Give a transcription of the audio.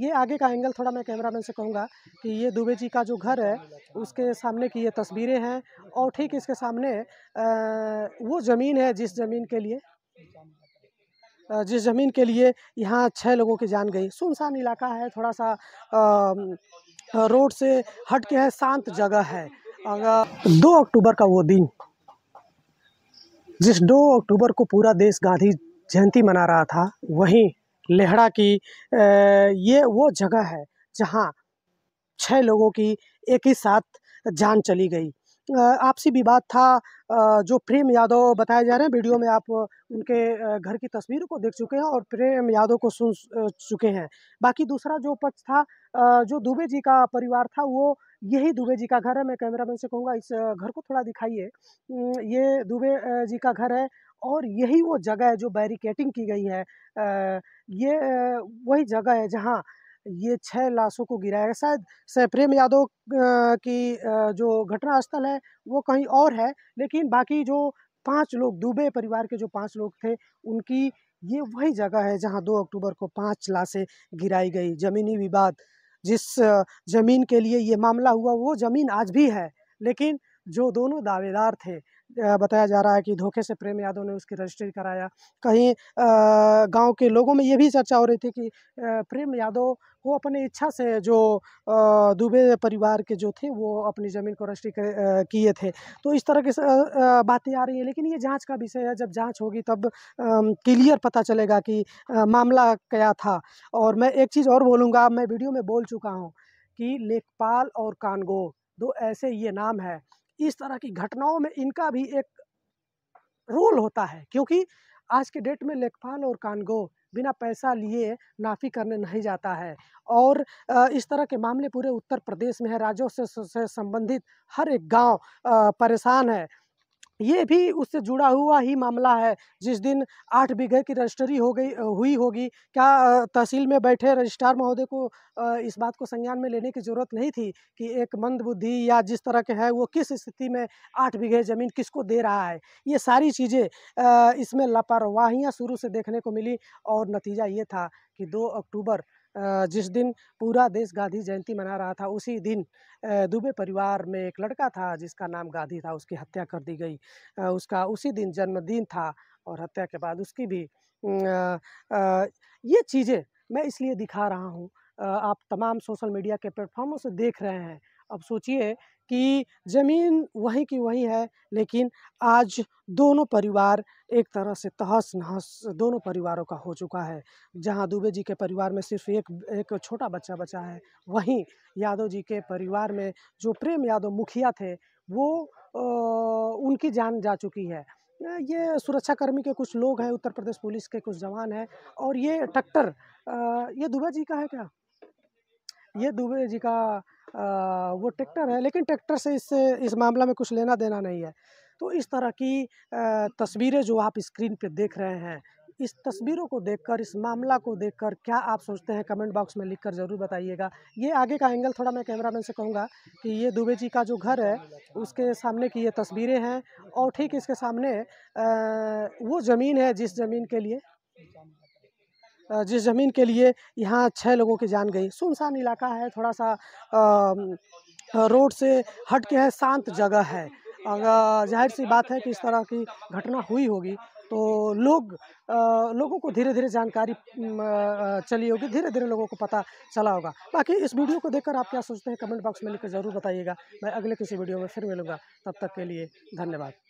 ये आगे का एंगल थोड़ा मैं कैमरा मैन से कहूँगा कि ये दुबे जी का जो घर है उसके सामने की ये तस्वीरें हैं और ठीक इसके सामने वो ज़मीन है जिस ज़मीन के लिए जिस ज़मीन के लिए यहाँ छः लोगों की जान गई सुनसान इलाका है थोड़ा सा रोड से हट के है शांत जगह है अगर दो अक्टूबर का वो दिन जिस दो अक्टूबर को पूरा देश गांधी जयंती मना रहा था वहीं लेहड़ा की ये वो जगह है जहाँ छः लोगों की एक ही साथ जान चली गई आपसी विवाद था जो प्रेम यादव बताए जा रहे हैं वीडियो में आप उनके घर की तस्वीर को देख चुके हैं और प्रेम यादव को सुन चुके हैं बाकी दूसरा जो पक्ष था जो दुबे जी का परिवार था वो यही दुबे जी का घर है मैं कैमरामैन से कहूँगा इस घर को थोड़ा दिखाइए ये दुबे जी का घर है और यही वो जगह है जो बैरिकेटिंग की गई है ये वही जगह है जहाँ ये छः लाशों को गिराया शायद सैप्रेम प्रेम यादव की जो घटनास्थल है वो कहीं और है लेकिन बाकी जो पांच लोग दुबे परिवार के जो पांच लोग थे उनकी ये वही जगह है जहां दो अक्टूबर को पांच लाशें गिराई गई ज़मीनी विवाद जिस ज़मीन के लिए ये मामला हुआ वो ज़मीन आज भी है लेकिन जो दोनों दावेदार थे बताया जा रहा है कि धोखे से प्रेम यादव ने उसकी रजिस्ट्री कराया कहीं गांव के लोगों में ये भी चर्चा हो रही थी कि प्रेम यादव वो अपने इच्छा से जो दुबे परिवार के जो थे वो अपनी ज़मीन को रजिस्ट्री किए थे तो इस तरह की बातें आ रही हैं लेकिन ये जांच का विषय है जब जांच होगी तब क्लियर पता चलेगा कि मामला क्या था और मैं एक चीज़ और बोलूँगा मैं वीडियो में बोल चुका हूँ कि लेखपाल और कानगो दो ऐसे ये नाम है इस तरह की घटनाओं में इनका भी एक रोल होता है क्योंकि आज के डेट में लेखपाल और कानगो बिना पैसा लिए नाफी करने नहीं जाता है और इस तरह के मामले पूरे उत्तर प्रदेश में है राज्यों से, से संबंधित हर एक गांव परेशान है ये भी उससे जुड़ा हुआ ही मामला है जिस दिन आठ बीघे की रजिस्ट्री हो गई हुई होगी क्या तहसील में बैठे रजिस्ट्रार महोदय को इस बात को संज्ञान में लेने की ज़रूरत नहीं थी कि एक मंद बुद्धि या जिस तरह के है वो किस स्थिति में आठ बीघे ज़मीन किसको दे रहा है ये सारी चीज़ें इसमें लापरवाहियाँ शुरू से देखने को मिली और नतीजा ये था कि दो अक्टूबर जिस दिन पूरा देश गांधी जयंती मना रहा था उसी दिन दुबे परिवार में एक लड़का था जिसका नाम गांधी था उसकी हत्या कर दी गई उसका उसी दिन जन्मदिन था और हत्या के बाद उसकी भी ये चीज़ें मैं इसलिए दिखा रहा हूँ आप तमाम सोशल मीडिया के प्लेटफॉर्मों से देख रहे हैं अब सोचिए कि ज़मीन वहीं की वहीं है लेकिन आज दोनों परिवार एक तरह से तहस नहस दोनों परिवारों का हो चुका है जहां दुबे जी के परिवार में सिर्फ एक एक छोटा बच्चा बचा है वहीं यादव जी के परिवार में जो प्रेम यादव मुखिया थे वो आ, उनकी जान जा चुकी है ये सुरक्षाकर्मी के कुछ लोग हैं उत्तर प्रदेश पुलिस के कुछ जवान हैं और ये ट्रैक्टर ये दुबे जी का है क्या ये दुबे जी का वो ट्रैक्टर है लेकिन ट्रैक्टर से इससे इस मामला में कुछ लेना देना नहीं है तो इस तरह की तस्वीरें जो आप स्क्रीन पे देख रहे हैं इस तस्वीरों को देखकर इस मामला को देखकर क्या आप सोचते हैं कमेंट बॉक्स में लिखकर ज़रूर बताइएगा ये आगे का एंगल थोड़ा मैं कैमरा मैन से कहूँगा कि ये दुबे जी का जो घर है उसके सामने की ये तस्वीरें हैं और ठीक इसके सामने आ, वो ज़मीन है जिस ज़मीन के लिए जिस ज़मीन के लिए यहाँ छः लोगों की जान गई सुनसान इलाका है थोड़ा सा रोड से हट के है शांत जगह है अगर जाहिर सी बात है कि इस तरह की घटना हुई होगी तो लोग आ, लोगों को धीरे धीरे जानकारी चली होगी धीरे धीरे लोगों को पता चला होगा बाकी इस वीडियो को देखकर आप क्या सोचते हैं कमेंट बॉक्स में लिखकर ज़रूर बताइएगा मैं अगले किसी वीडियो में फिर मिलूँगा तब तक के लिए धन्यवाद